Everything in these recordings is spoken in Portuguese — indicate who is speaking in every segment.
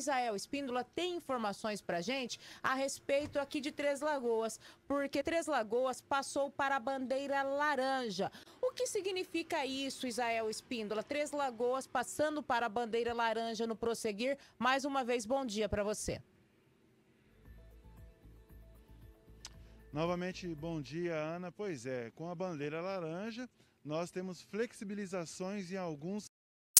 Speaker 1: Israel Espíndola tem informações para gente a respeito aqui de Três Lagoas, porque Três Lagoas passou para a bandeira laranja. O que significa isso, Israel Espíndola? Três Lagoas passando para a bandeira laranja no prosseguir. Mais uma vez, bom dia para você.
Speaker 2: Novamente, bom dia, Ana. Pois é, com a bandeira laranja, nós temos flexibilizações em alguns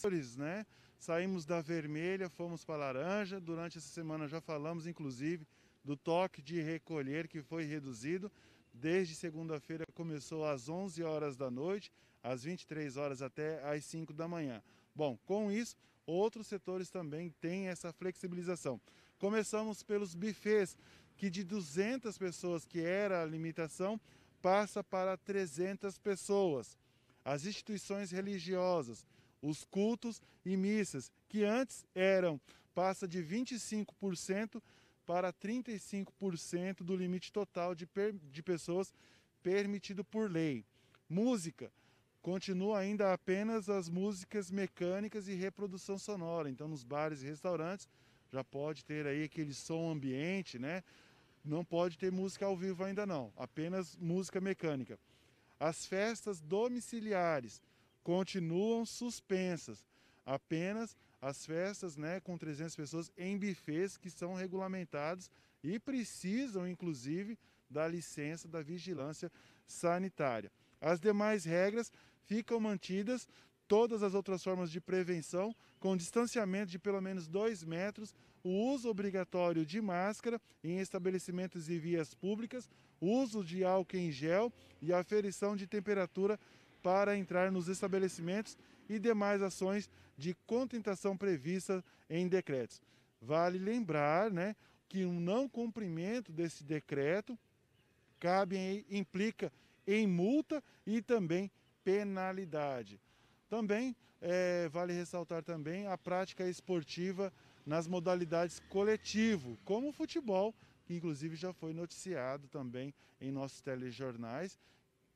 Speaker 2: cores, né? Saímos da vermelha, fomos para a laranja. Durante essa semana já falamos, inclusive, do toque de recolher que foi reduzido. Desde segunda-feira começou às 11 horas da noite, às 23 horas até às 5 da manhã. Bom, com isso, outros setores também têm essa flexibilização. Começamos pelos bufês, que de 200 pessoas, que era a limitação, passa para 300 pessoas. As instituições religiosas, os cultos e missas, que antes eram, passa de 25% para 35% do limite total de, per, de pessoas permitido por lei. Música continua ainda apenas as músicas mecânicas e reprodução sonora. Então, nos bares e restaurantes já pode ter aí aquele som ambiente, né? Não pode ter música ao vivo ainda não, apenas música mecânica. As festas domiciliares continuam suspensas. Apenas as festas né, com 300 pessoas em bufês que são regulamentados e precisam, inclusive, da licença da vigilância sanitária. As demais regras ficam mantidas, todas as outras formas de prevenção, com distanciamento de pelo menos 2 metros, o uso obrigatório de máscara em estabelecimentos e vias públicas, uso de álcool em gel e aferição de temperatura para entrar nos estabelecimentos e demais ações de contentação previstas em decretos. Vale lembrar né, que o um não cumprimento desse decreto cabe, implica em multa e também penalidade. Também é, vale ressaltar também a prática esportiva nas modalidades coletivo, como o futebol, que inclusive já foi noticiado também em nossos telejornais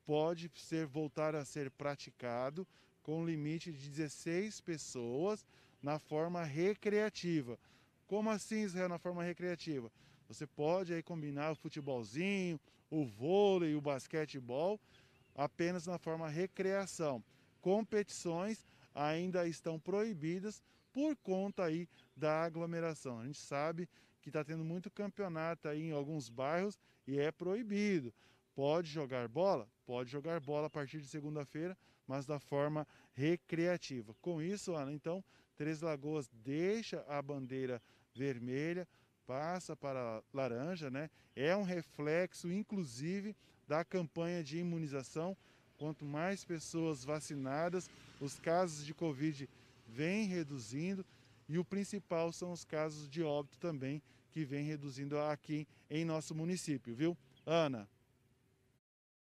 Speaker 2: pode ser, voltar a ser praticado com limite de 16 pessoas na forma recreativa. Como assim, Israel, na forma recreativa? Você pode aí combinar o futebolzinho, o vôlei, o basquetebol, apenas na forma recreação. Competições ainda estão proibidas por conta aí da aglomeração. A gente sabe que está tendo muito campeonato aí em alguns bairros e é proibido. Pode jogar bola? Pode jogar bola a partir de segunda-feira, mas da forma recreativa. Com isso, Ana, então, Três Lagoas deixa a bandeira vermelha, passa para laranja, né? É um reflexo, inclusive, da campanha de imunização. Quanto mais pessoas vacinadas, os casos de Covid vêm reduzindo e o principal são os casos de óbito também, que vem reduzindo aqui em nosso município, viu? Ana.